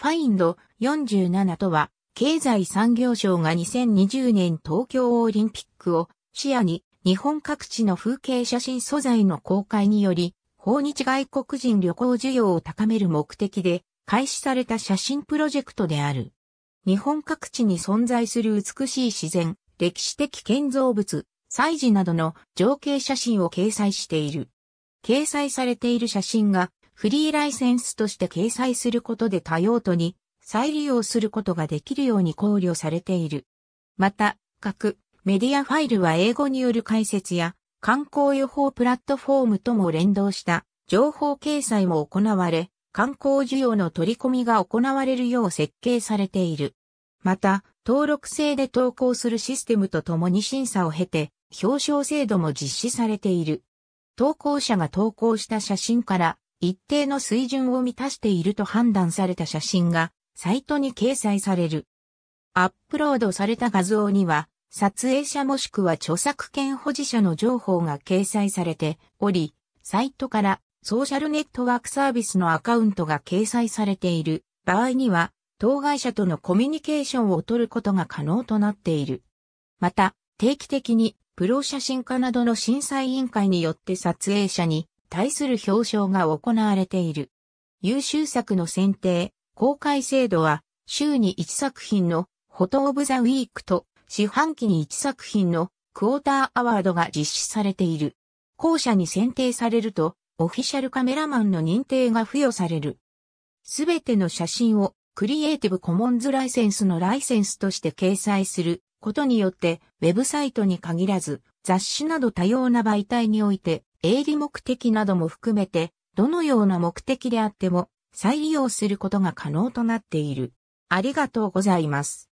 Find 47とは、経済産業省が2020年東京オリンピックを視野に日本各地の風景写真素材の公開により、訪日外国人旅行需要を高める目的で開始された写真プロジェクトである。日本各地に存在する美しい自然、歴史的建造物、祭事などの情景写真を掲載している。掲載されている写真がフリーライセンスとして掲載することで多用途に再利用することができるように考慮されている。また、各メディアファイルは英語による解説や観光予報プラットフォームとも連動した情報掲載も行われ、観光需要の取り込みが行われるよう設計されている。また、登録制で投稿するシステムとともに審査を経て、表彰制度も実施されている。投稿者が投稿した写真から一定の水準を満たしていると判断された写真がサイトに掲載される。アップロードされた画像には、撮影者もしくは著作権保持者の情報が掲載されており、サイトからソーシャルネットワークサービスのアカウントが掲載されている場合には、当該者とのコミュニケーションを取ることが可能となっている。また、定期的にプロ写真家などの審査委員会によって撮影者に対する表彰が行われている。優秀作の選定、公開制度は、週に1作品のフォト・オブ・ザ・ウィークと四半期に1作品のクォーター・アワードが実施されている。後者に選定されると、オフィシャルカメラマンの認定が付与される。すべての写真をクリエイティブコモンズライセンスのライセンスとして掲載することによって、ウェブサイトに限らず、雑誌など多様な媒体において、営利目的なども含めて、どのような目的であっても再利用することが可能となっている。ありがとうございます。